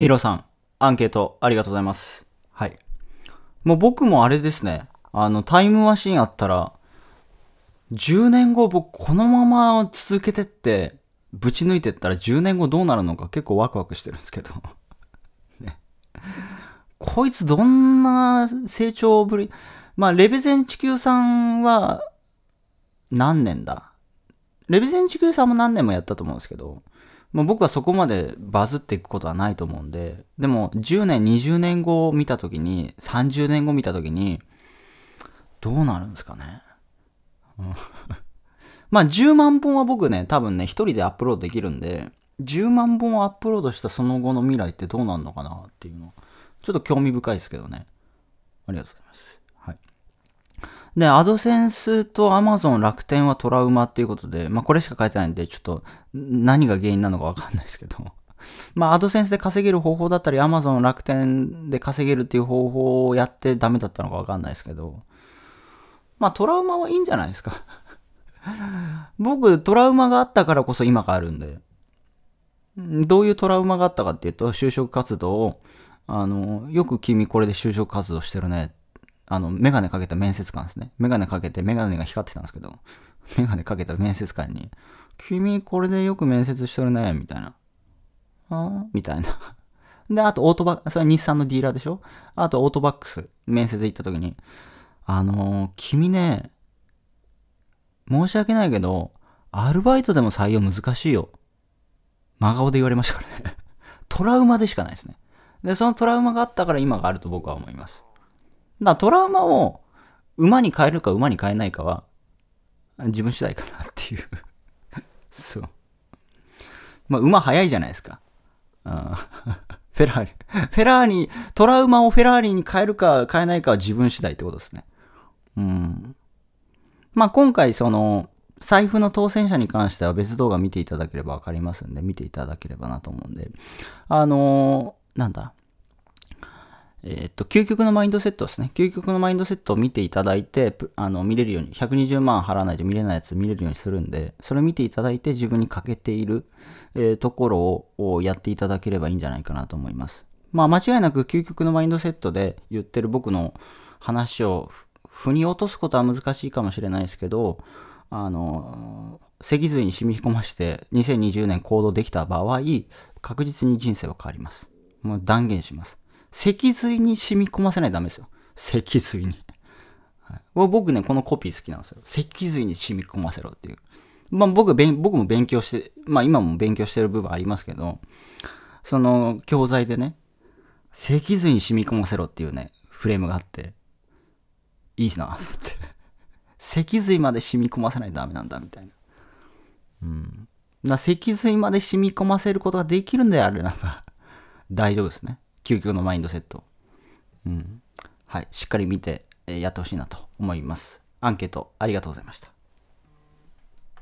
ヒロさん、アンケートありがとうございます。はい。もう僕もあれですね。あの、タイムマシンあったら、10年後僕このまま続けてって、ぶち抜いてったら10年後どうなるのか結構ワクワクしてるんですけど。ね。こいつどんな成長ぶり。まあ、レベゼン地球さんは、何年だレベゼン地球さんも何年もやったと思うんですけど、まあ、僕はそこまでバズっていくことはないと思うんで、でも10年、20年後を見たときに、30年後見たときに、どうなるんですかね。まあ10万本は僕ね、多分ね、一人でアップロードできるんで、10万本をアップロードしたその後の未来ってどうなるのかなっていうの、ちょっと興味深いですけどね。ありがとうございます。で、アドセンスとアマゾン楽天はトラウマっていうことで、まあこれしか書いてないんで、ちょっと何が原因なのかわかんないですけど。まあアドセンスで稼げる方法だったり、アマゾン楽天で稼げるっていう方法をやってダメだったのかわかんないですけど。まあトラウマはいいんじゃないですか 僕、トラウマがあったからこそ今があるんで。どういうトラウマがあったかっていうと、就職活動を、あの、よく君これで就職活動してるねあの、メガネかけた面接官ですね。メガネかけてメガネが光ってたんですけど、メガネかけた面接官に、君これでよく面接しとるね、みたいな。あみたいな。で、あとオートバック、それは日産のディーラーでしょあとオートバックス、面接行った時に、あのー、君ね、申し訳ないけど、アルバイトでも採用難しいよ。真顔で言われましたからね。トラウマでしかないですね。で、そのトラウマがあったから今があると僕は思います。だトラウマを馬に変えるか馬に変えないかは、自分次第かなっていうそう。まあ、馬速いじゃないですか。フェラーリ。フェラーリ、トラウマをフェラーリに変えるか変えないかは自分次第ってことですね。うん。まあ、今回、その、財布の当選者に関しては別動画見ていただければわかりますんで、見ていただければなと思うんで。あのー、なんだ。えっと、究極のマインドセットですね。究極のマインドセットを見ていただいて、あの、見れるように、120万払わないと見れないやつ見れるようにするんで、それを見ていただいて自分に欠けている、えー、ところをやっていただければいいんじゃないかなと思います。まあ、間違いなく究極のマインドセットで言ってる僕の話を腑に落とすことは難しいかもしれないですけど、あの、脊髄に染み込まして2020年行動できた場合、確実に人生は変わります。もう断言します。脊髄に染み込ませないとダメですよ。脊髄に。はい、僕ね、このコピー好きなんですよ。脊髄に染み込ませろっていう。まあ僕、僕も勉強して、まあ今も勉強してる部分ありますけど、その教材でね、脊髄に染み込ませろっていうね、フレームがあって、いいなって。脊髄まで染み込ませないとダメなんだ、みたいな。うん。だ脊髄まで染み込ませることができるんであれば、大丈夫ですね。究極のマインドセット、うんはい、しっかり見て、えやってほしいなと思います。アンケートありがとうございました。